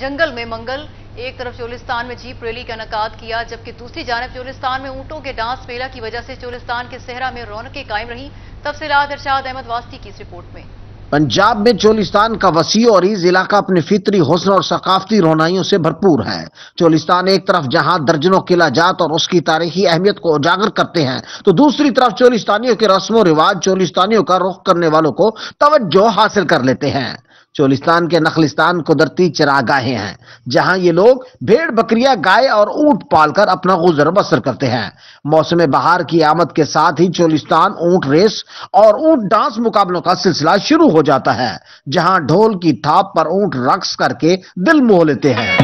जंगल में मंगल एक तरफ चोलिस्तान में जीप रैली का नकाद किया जबकि दूसरी जानब चोलिस्तान में ऊंटों के डांस मेला की वजह से चोलिस्तान के सहरा में रौनकें कायम रही तफसीत अरशाद अहमद वास्ती की इस रिपोर्ट में पंजाब में चोलिस्तान का वसी और ईज इलाका अपने फितरी हौसलों और सकाफती रोनाइयों से भरपूर है चोलिस्तान एक तरफ जहां दर्जनों किला जात और उसकी तारीखी अहमियत को उजागर करते हैं तो दूसरी तरफ चोलिस्तानियों के रस्म रिवाज चोलिस्तानियों का रुख करने वालों को तवज्जो हासिल कर लेते हैं चोलिस्तान के नखलिस्तान कुदरती चरागाहें हैं जहां ये लोग भेड़ बकरियां गाय और ऊंट पालकर अपना गुजर बसर करते हैं मौसम बहार की आमद के साथ ही चोलिस्तान ऊंट रेस और ऊंट डांस मुकाबलों का सिलसिला शुरू हो जाता है जहां ढोल की थाप पर ऊंट रक्स करके दिल मोह लेते हैं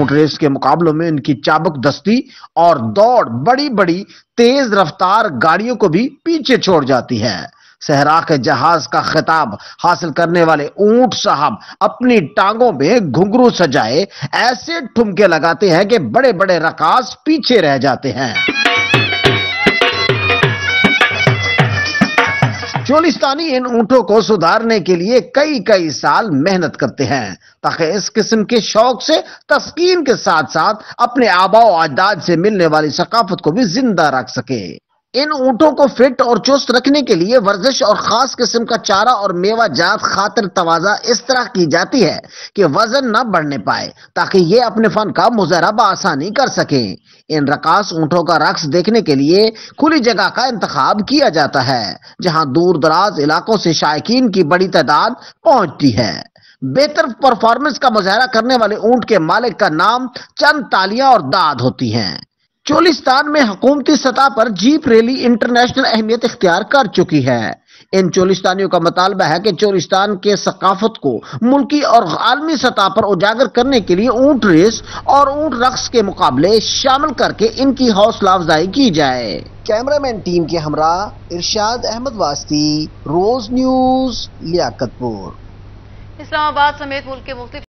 ऊंट रेस के मुकाबलों में इनकी चाबक दस्ती और दौड़ बड़ी बड़ी तेज रफ्तार गाड़ियों को भी पीछे छोड़ जाती है सहरा के जहाज का खिताब हासिल करने वाले ऊंट साहब अपनी टांगों में घुंघरू सजाए ऐसे ठुमके लगाते हैं कि बड़े बड़े रकास पीछे रह जाते हैं चोलिस्तानी इन ऊँटों को सुधारने के लिए कई कई साल मेहनत करते हैं ताकि इस किस्म के शौक से तस्कीन के साथ साथ अपने आबाओ अजदाद से मिलने वाली सकाफत को भी जिंदा रख सके इन ऊंटों को फिट और चुस्त रखने के लिए वर्जिश और खास किस्म का चारा और मेवा जात खातर तवाजा इस तरह की जाती है कि वजन न बढ़ने पाए ताकि ये अपने फन का मुजहरा आसानी कर सकें इन रकास ऊंटों का रक्स देखने के लिए खुली जगह का इंतखब किया जाता है जहां दूर दराज इलाकों से शायकीन की बड़ी तादाद पहुंचती है बेहतर परफॉर्मेंस का मुजाहरा करने वाले ऊंट के मालिक का नाम चंद तालियां और दाद होती हैं चोलिस्तान में हकूमती सतह पर जीप रैली इंटरनेशनल अहमियत इख्तियार कर चुकी है इन चोलिस्तानियों का मतालबा है कि चोलिस्तान के सकाफत को मुल्की और आलमी सतह पर उजागर करने के लिए ऊंट रेस और ऊंट रक्स के मुकाबले शामिल करके इनकी हौसला अफजाई की जाए कैमरामैन टीम के हमरा इरशाद अहमद वास्ती रोज न्यूज लियाकतपुर इस्लामाबाद समेत मुल्क के मुख्तु